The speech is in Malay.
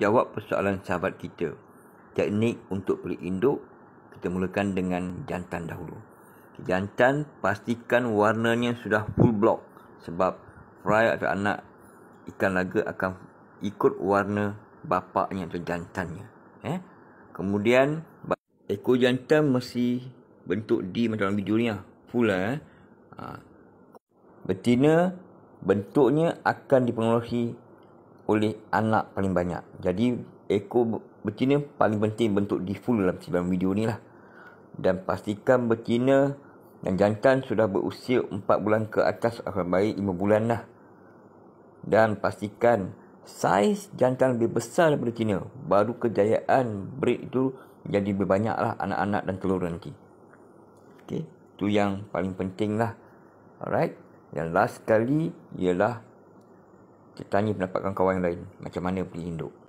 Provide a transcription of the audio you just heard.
Jawab persoalan sahabat kita. Teknik untuk pelik induk, kita mulakan dengan jantan dahulu. Jantan pastikan warnanya sudah full block sebab fry atau anak ikan laga akan ikut warna bapaknya atau jantannya. Eh? Kemudian ekor jantan mesti bentuk D macam dalam bijunya. Lah. Full lah. Eh? Ha. Betina bentuknya akan dipengaruhi oleh anak paling banyak. Jadi ekor betina paling penting bentuk di full dalam sebarang video ni lah. Dan pastikan betina dan jantan sudah berusia 4 bulan ke atas atau baik 5 bulan lah. Dan pastikan saiz jantan lebih besar daripada betina. Baru kejayaan breed itu jadi lebih banyak lah anak-anak dan telur nanti. Okay. tu yang paling penting lah. Alright. Yang last sekali ialah kita tanya pendapat kawan-kawan yang lain macam mana pergi induk